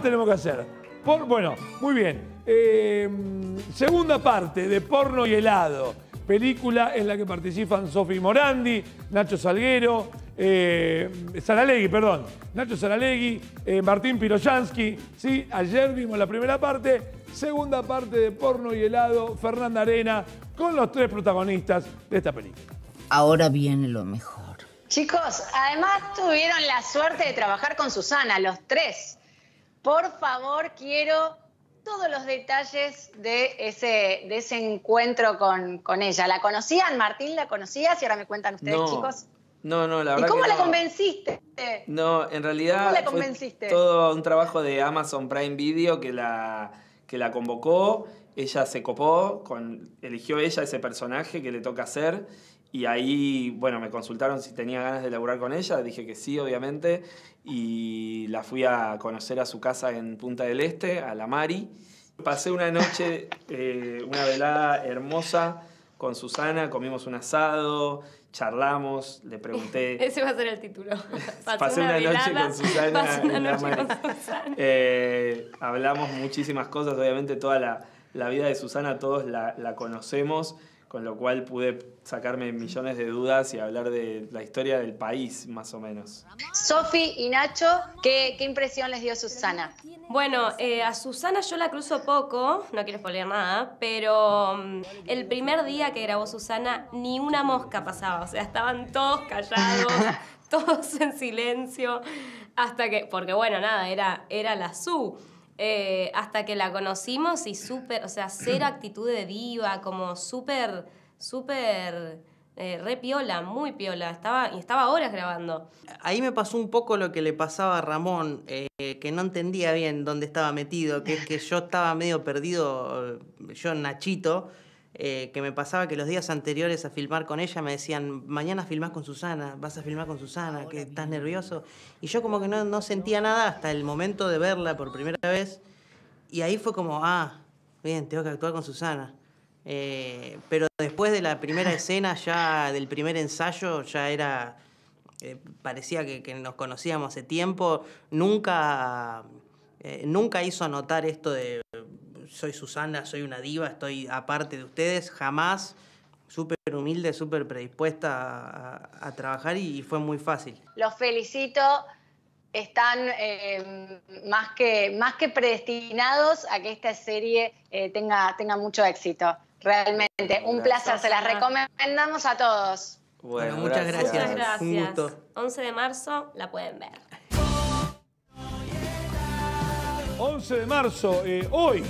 tenemos que hacer? Por, bueno, muy bien. Eh, segunda parte de Porno y helado. Película en la que participan Sofi Morandi, Nacho Salguero, eh, perdón, Nacho Saralegui, eh, Martín Piroyansky. ¿sí? Ayer vimos la primera parte, segunda parte de Porno y helado, Fernanda Arena, con los tres protagonistas de esta película. Ahora viene lo mejor. Chicos, además tuvieron la suerte de trabajar con Susana, los tres. Por favor, quiero todos los detalles de ese, encuentro con, ella. ¿La conocían, Martín? ¿La conocías? Y ahora me cuentan ustedes, chicos. No, no, la verdad. ¿Y cómo la convenciste? No, en realidad. ¿Cómo la convenciste? todo un trabajo de Amazon Prime Video que la que la convocó, ella se copó, con, eligió ella ese personaje que le toca hacer y ahí, bueno, me consultaron si tenía ganas de laburar con ella, dije que sí, obviamente, y la fui a conocer a su casa en Punta del Este, a la Mari. Pasé una noche, eh, una velada hermosa con Susana, comimos un asado, charlamos, le pregunté. Ese va a ser el título. Pasé una, noche con Susana. Eh, hablamos muchísimas cosas, obviamente toda la, vida de Susana todos la, la conocemos con lo cual pude sacarme millones de dudas y hablar de la historia del país, más o menos. Sofi y Nacho, ¿qué, impresión les dio Susana? Bueno, eh, a Susana yo la cruzo poco, no quiero spoiler nada, pero mm, el primer día que grabó Susana ni una mosca pasaba, o sea, estaban todos callados, todos en silencio, hasta que, porque bueno, nada, era, era la Su. Eh, hasta que la conocimos y super o sea, cero actitud de diva, como súper, súper, eh, re piola, muy piola. Estaba, y estaba horas grabando. Ahí me pasó un poco lo que le pasaba a Ramón, eh, que no entendía bien dónde estaba metido, que es que yo estaba medio perdido, eh, yo Nachito, eh, que me pasaba que los días anteriores a filmar con ella me decían, mañana filmás con Susana, vas a filmar con Susana, que estás nervioso. Y yo como que no, no sentía nada hasta el momento de verla por primera vez. Y ahí fue como, ah, bien, tengo que actuar con Susana. Eh, pero después de la primera escena, ya del primer ensayo, ya era. Eh, parecía que, nos conocíamos hace tiempo. Nunca, nunca hizo anotar esto de soy Susana, soy una diva, estoy aparte de ustedes, jamás súper humilde, súper predispuesta a, trabajar y, fue muy fácil. Los felicito, están eh, más, que, más que predestinados a que esta serie eh, tenga, tenga mucho éxito. Realmente, un placer, se las recomendamos a todos. Bueno, muchas gracias. Muchas gracias. Un gusto. 11 de marzo la pueden ver. 11 de marzo, eh, hoy.